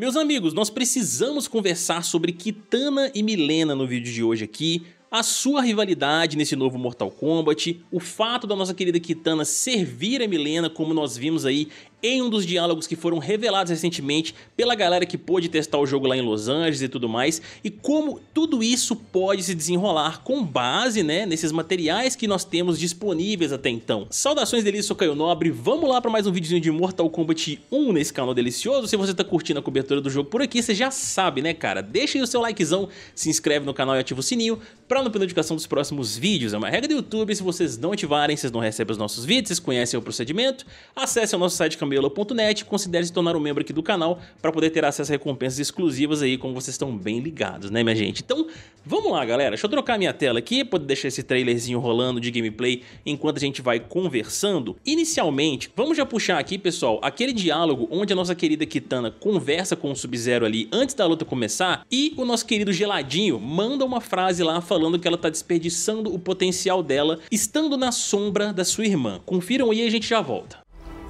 Meus amigos, nós precisamos conversar sobre Kitana e Milena no vídeo de hoje aqui, a sua rivalidade nesse novo Mortal Kombat, o fato da nossa querida Kitana servir a Milena, como nós vimos aí em um dos diálogos que foram revelados recentemente pela galera que pôde testar o jogo lá em Los Angeles e tudo mais, e como tudo isso pode se desenrolar com base né, nesses materiais que nós temos disponíveis até então. Saudações delícias, sou Caio Nobre, vamos lá para mais um videozinho de Mortal Kombat 1 nesse canal delicioso. Se você tá curtindo a cobertura do jogo por aqui, você já sabe né cara, deixa aí o seu likezão, se inscreve no canal e ativa o sininho para não perder a notificação dos próximos vídeos. É uma regra do YouTube, se vocês não ativarem, vocês não recebem os nossos vídeos, vocês conhecem o procedimento, acesse o nosso site camelo.net, considere se tornar um membro aqui do canal para poder ter acesso a recompensas exclusivas aí, como vocês estão bem ligados, né, minha gente? Então, vamos lá, galera. Deixa eu trocar minha tela aqui, poder deixar esse trailerzinho rolando de gameplay enquanto a gente vai conversando. Inicialmente, vamos já puxar aqui, pessoal, aquele diálogo onde a nossa querida Kitana conversa com o Sub-Zero ali antes da luta começar e o nosso querido Geladinho manda uma frase lá falando que ela tá desperdiçando o potencial dela estando na sombra da sua irmã. Confiram aí e a gente já volta.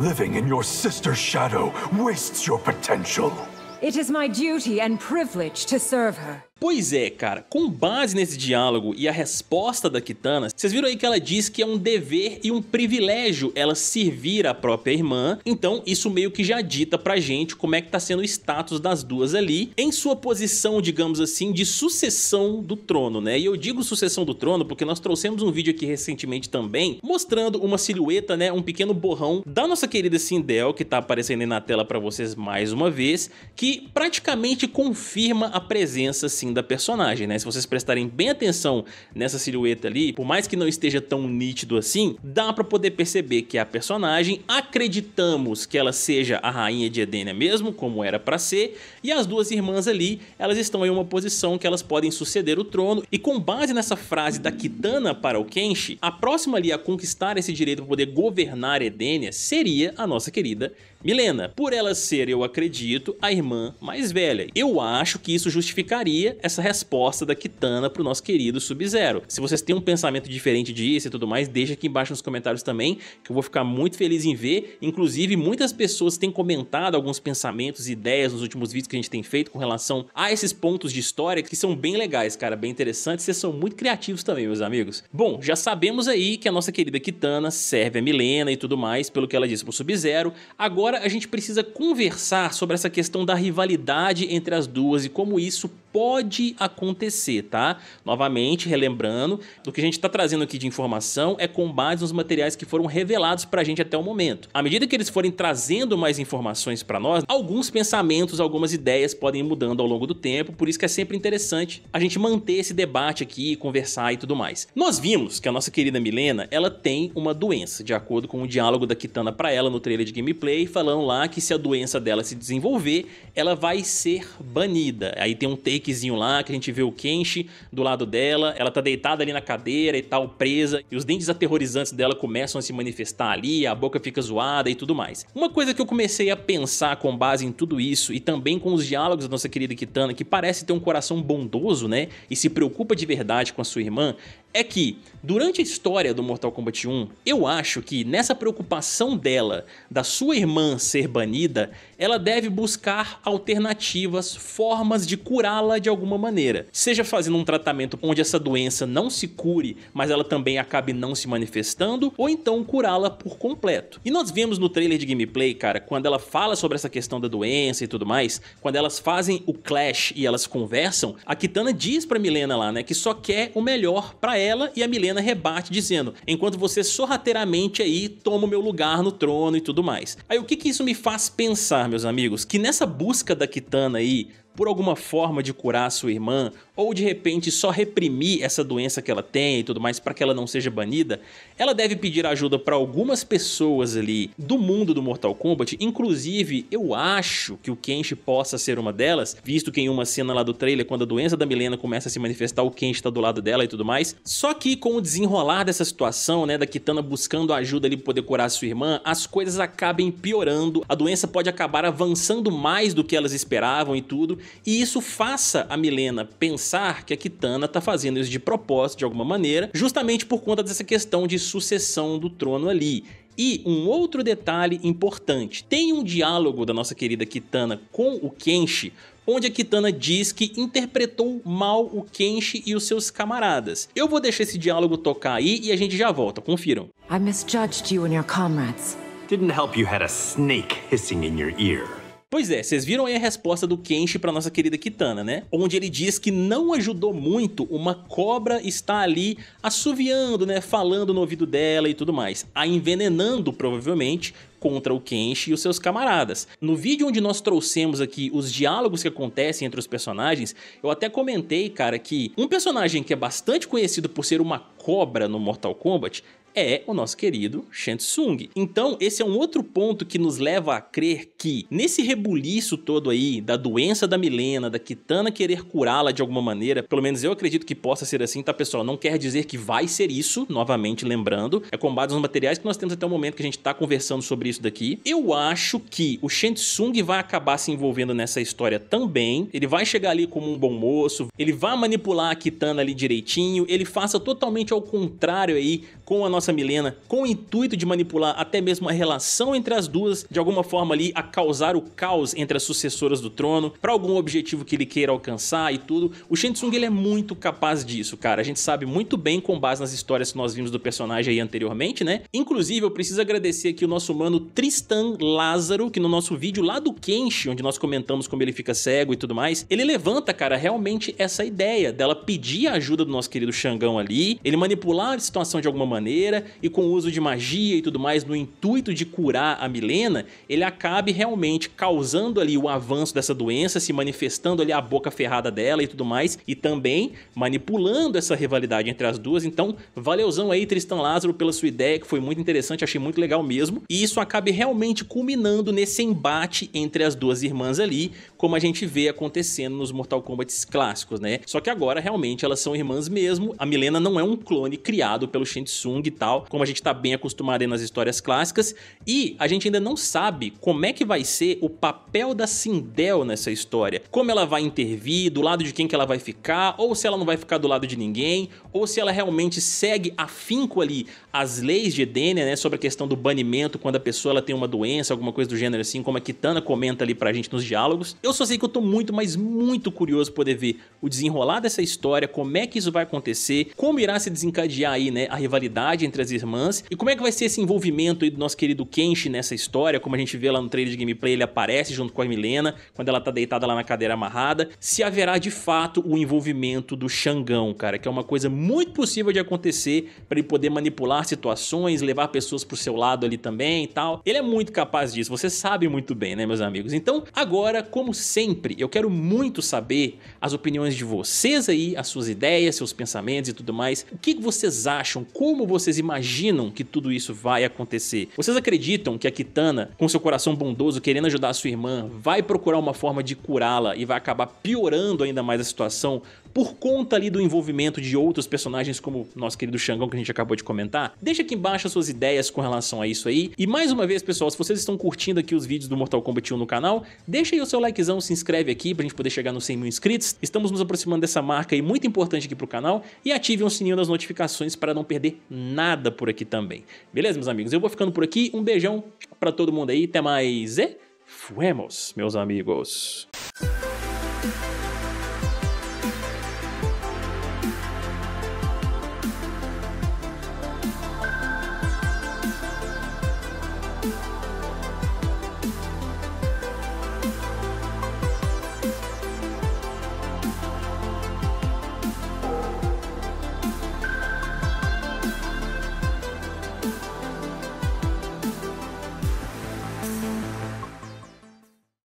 Living in your sister's shadow wastes your potential. It is my duty and privilege to serve her. Pois é, cara, com base nesse diálogo e a resposta da Kitana, vocês viram aí que ela diz que é um dever e um privilégio ela servir a própria irmã, então isso meio que já dita pra gente como é que tá sendo o status das duas ali, em sua posição, digamos assim, de sucessão do trono, né? E eu digo sucessão do trono porque nós trouxemos um vídeo aqui recentemente também, mostrando uma silhueta, né, um pequeno borrão da nossa querida Sindel, que tá aparecendo aí na tela pra vocês mais uma vez, que praticamente confirma a presença, assim, Assim, da personagem, né? Se vocês prestarem bem atenção nessa silhueta ali, por mais que não esteja tão nítido assim, dá pra poder perceber que é a personagem, acreditamos que ela seja a rainha de Edenia mesmo, como era pra ser, e as duas irmãs ali, elas estão em uma posição que elas podem suceder o trono, e com base nessa frase da Kitana para o Kenshi, a próxima ali a conquistar esse direito para poder governar Edenia seria a nossa querida Milena, por ela ser, eu acredito, a irmã mais velha. Eu acho que isso justificaria essa resposta da Kitana pro nosso querido Sub-Zero. Se vocês têm um pensamento diferente disso e tudo mais, deixa aqui embaixo nos comentários também, que eu vou ficar muito feliz em ver. Inclusive, muitas pessoas têm comentado alguns pensamentos e ideias nos últimos vídeos que a gente tem feito com relação a esses pontos de história que são bem legais, cara, bem interessantes. Vocês são muito criativos também, meus amigos. Bom, já sabemos aí que a nossa querida Kitana serve a Milena e tudo mais, pelo que ela disse pro Sub-Zero. Agora agora a gente precisa conversar sobre essa questão da rivalidade entre as duas e como isso pode acontecer, tá? Novamente, relembrando, o que a gente está trazendo aqui de informação é com base nos materiais que foram revelados para a gente até o momento. À medida que eles forem trazendo mais informações para nós, alguns pensamentos, algumas ideias podem ir mudando ao longo do tempo, por isso que é sempre interessante a gente manter esse debate aqui, conversar e tudo mais. Nós vimos que a nossa querida Milena, ela tem uma doença, de acordo com o diálogo da Kitana para ela no trailer de gameplay, falando lá que se a doença dela se desenvolver, ela vai ser banida. Aí tem um take takezinho lá, que a gente vê o Kenshi do lado dela, ela tá deitada ali na cadeira e tal, presa, e os dentes aterrorizantes dela começam a se manifestar ali, a boca fica zoada e tudo mais. Uma coisa que eu comecei a pensar com base em tudo isso, e também com os diálogos da nossa querida Kitana, que parece ter um coração bondoso, né, e se preocupa de verdade com a sua irmã, é que durante a história do Mortal Kombat 1, eu acho que nessa preocupação dela da sua irmã ser banida, ela deve buscar alternativas, formas de curá-la de alguma maneira. Seja fazendo um tratamento onde essa doença não se cure, mas ela também acabe não se manifestando, ou então curá-la por completo. E nós vemos no trailer de gameplay, cara, quando ela fala sobre essa questão da doença e tudo mais, quando elas fazem o clash e elas conversam, a Kitana diz para Milena lá, né, que só quer o melhor para ela e a Milena rebate dizendo: enquanto você sorrateiramente aí toma o meu lugar no trono e tudo mais. Aí o que que isso me faz pensar, meus amigos? Que nessa busca da Kitana aí por alguma forma de curar a sua irmã, ou de repente só reprimir essa doença que ela tem e tudo mais para que ela não seja banida, ela deve pedir ajuda para algumas pessoas ali do mundo do Mortal Kombat, inclusive eu acho que o Kenshi possa ser uma delas, visto que em uma cena lá do trailer, quando a doença da Milena começa a se manifestar, o Kenshi tá do lado dela e tudo mais. Só que com o desenrolar dessa situação, né, da Kitana buscando ajuda ali pra poder curar a sua irmã, as coisas acabem piorando, a doença pode acabar avançando mais do que elas esperavam e tudo, e isso faça a Milena pensar que a Kitana está fazendo isso de propósito de alguma maneira, justamente por conta dessa questão de sucessão do trono ali. E um outro detalhe importante: tem um diálogo da nossa querida Kitana com o Kenshi onde a Kitana diz que interpretou mal o Kenshi e os seus camaradas. Eu vou deixar esse diálogo tocar aí e a gente já volta, confiram. I misjudged you and your comrades. Didn't help you had a snake hissing in your ear. Pois é, vocês viram aí a resposta do Kenshi para nossa querida Kitana, né? Onde ele diz que não ajudou muito uma cobra estar ali assoviando, né? Falando no ouvido dela e tudo mais. A envenenando, provavelmente, contra o Kenshi e os seus camaradas. No vídeo onde nós trouxemos aqui os diálogos que acontecem entre os personagens, eu até comentei, cara, que um personagem que é bastante conhecido por ser uma cobra no Mortal Kombat é o nosso querido Shensung. Então, esse é um outro ponto que nos leva a crer que, nesse rebuliço todo aí da doença da Milena, da Kitana querer curá-la de alguma maneira, pelo menos eu acredito que possa ser assim, tá, pessoal? Não quer dizer que vai ser isso, novamente lembrando, é com base nos materiais que nós temos até o momento que a gente tá conversando sobre isso daqui. Eu acho que o Shensung vai acabar se envolvendo nessa história também, ele vai chegar ali como um bom moço, ele vai manipular a Kitana ali direitinho, ele faça totalmente ao contrário aí com a nossa nossa Milena com o intuito de manipular até mesmo a relação entre as duas, de alguma forma ali a causar o caos entre as sucessoras do trono, para algum objetivo que ele queira alcançar e tudo. O Shinsung ele é muito capaz disso, cara. A gente sabe muito bem com base nas histórias que nós vimos do personagem aí anteriormente, né? Inclusive, eu preciso agradecer aqui o nosso mano Tristan Lázaro, que no nosso vídeo lá do Kenshi, onde nós comentamos como ele fica cego e tudo mais, ele levanta, cara, realmente essa ideia dela pedir a ajuda do nosso querido Xangão ali, ele manipular a situação de alguma maneira, feiticeira e com o uso de magia e tudo mais no intuito de curar a Milena, ele acabe realmente causando ali o avanço dessa doença, se manifestando ali a boca ferrada dela e tudo mais, e também manipulando essa rivalidade entre as duas. Então, valeuzão aí Tristan Lázaro pela sua ideia, que foi muito interessante, achei muito legal mesmo. E isso acabe realmente culminando nesse embate entre as duas irmãs ali, como a gente vê acontecendo nos Mortal Kombat clássicos, né? Só que agora realmente elas são irmãs mesmo. A Milena não é um clone criado pelo Shinsung, Tsung, tal, como a gente está bem acostumado aí nas histórias clássicas. E a gente ainda não sabe como é que vai ser o papel da Sindel nessa história. Como ela vai intervir, do lado de quem que ela vai ficar, ou se ela não vai ficar do lado de ninguém, ou se ela realmente segue afinco ali as leis de Edenia, né, sobre a questão do banimento quando a pessoa ela tem uma doença, alguma coisa do gênero assim, como a Kitana comenta ali pra gente nos diálogos. Eu só sei que eu tô muito, mas muito curioso poder ver o desenrolar dessa história, como é que isso vai acontecer, como irá se desencadear aí, né, a rivalidade entre as irmãs. E como é que vai ser esse envolvimento aí do nosso querido Kenshi nessa história? Como a gente vê lá no trailer de gameplay, ele aparece junto com a Milena, quando ela tá deitada lá na cadeira amarrada. Se haverá de fato o envolvimento do Xangão, cara, que é uma coisa muito possível de acontecer para ele poder manipular situações, levar pessoas pro seu lado ali também e tal. Ele é muito capaz disso, você sabe muito bem, né, meus amigos? Então, agora, como sempre, eu quero muito saber as opiniões de vocês aí, as suas ideias, seus pensamentos e tudo mais. O que vocês acham? Como vocês imaginam que tudo isso vai acontecer? Vocês acreditam que a Kitana, com seu coração bondoso, querendo ajudar a sua irmã, vai procurar uma forma de curá-la e vai acabar piorando ainda mais a situação por conta ali do envolvimento de outros personagens como nosso querido Xangão que a gente acabou de comentar, deixa aqui embaixo as suas ideias com relação a isso aí. E mais uma vez, pessoal, se vocês estão curtindo aqui os vídeos do Mortal Kombat 1 no canal, deixa aí o seu likezão, se inscreve aqui pra gente poder chegar nos 100 mil inscritos. Estamos nos aproximando dessa marca aí muito importante aqui pro canal e ative o sininho das notificações para não perder nada por aqui também. Beleza, meus amigos? Eu vou ficando por aqui, um beijão pra todo mundo aí, até mais e fuemos, meus amigos.